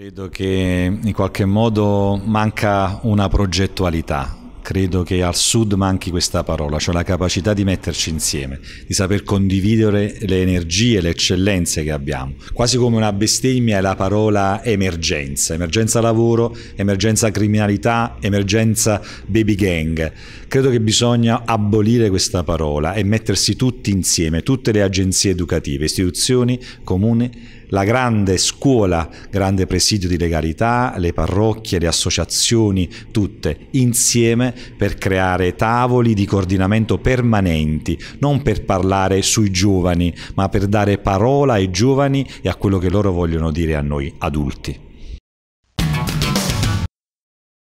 Credo che in qualche modo manca una progettualità, credo che al sud manchi questa parola, cioè la capacità di metterci insieme, di saper condividere le energie, le eccellenze che abbiamo. Quasi come una bestemmia è la parola emergenza, emergenza lavoro, emergenza criminalità, emergenza baby gang. Credo che bisogna abolire questa parola e mettersi tutti insieme, tutte le agenzie educative, istituzioni, comuni, la grande scuola, grande presidio di legalità, le parrocchie, le associazioni, tutte insieme per creare tavoli di coordinamento permanenti, non per parlare sui giovani, ma per dare parola ai giovani e a quello che loro vogliono dire a noi adulti.